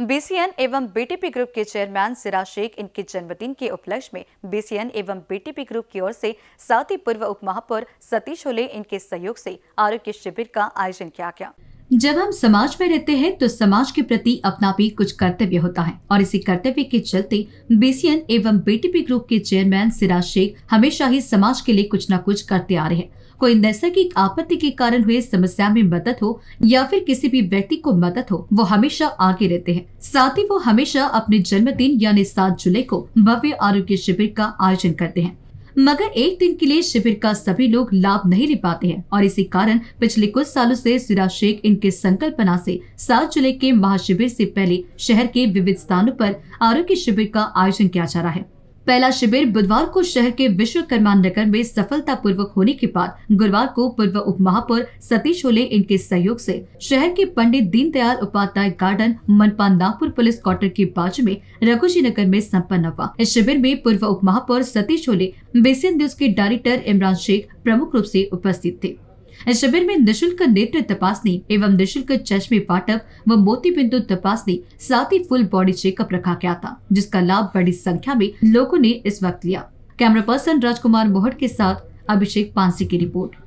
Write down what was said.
BCN एवं BTP group के chairman Siraj Sheikh इनके जन्मदिन के उपलक्ष्य में बीसीएन एवं बीटीपी ग्रुप की ओर से साथ ही पूर्व उप महापौर सतीश होले इनके सहयोग से आरोग्य शिविर का आयोजन किया गया जब हम समाज में रहते हैं तो समाज के प्रति अपना भी कुछ कर्तव्य होता है और इसी कर्तव्य के चलते बीसीएन एवं बीटीपी ग्रुप के चेयरमैन सिराज शेख हमेशा ही समाज के लिए कुछ न कुछ करते आ रहे हैं कोई नैसर्गिक आपत्ति के कारण हुए समस्या में मदद हो या फिर किसी भी व्यक्ति को मदद हो वो हमेशा आगे रहते हैं साथ ही वो हमेशा अपने जन्मदिन यानी सात जुलाई को भव्य आरोग्य शिविर का आयोजन करते हैं मगर एक दिन के लिए शिविर का सभी लोग लाभ नहीं ले पाते हैं और इसी कारण पिछले कुछ सालों से सिरा शेख इनके संकल्पना से सात जुलाई के महाशिविर से पहले शहर के विविध स्थानों पर आरोग्य शिविर का आयोजन किया जा रहा है पहला शिविर बुधवार को शहर के विश्वकर्मा नगर में सफलतापूर्वक होने के बाद गुरुवार को पूर्व उप महापौर सतीश होले इनके सहयोग से शहर के पंडित दीनदयाल उपाध्याय गार्डन मनपा नागपुर पुलिस क्वार्टर के बाज में रघुजी नगर में सम्पन्न हुआ इस शिविर में पूर्व उप महापौर सतीश होले बेसियन न्यूज के डायरेक्टर इमरान शेख प्रमुख रूप ऐसी उपस्थित थे इस शिविर में निःशुल्क नेत्र तपासनी एवं निःशुल्क चश्मे पाटप व मोती बिंदु तपासनी साथ ही फुल बॉडी चेकअप रखा गया था जिसका लाभ बड़ी संख्या में लोगों ने इस वक्त लिया कैमरा पर्सन राजकुमार मोहट के साथ अभिषेक पांसी की रिपोर्ट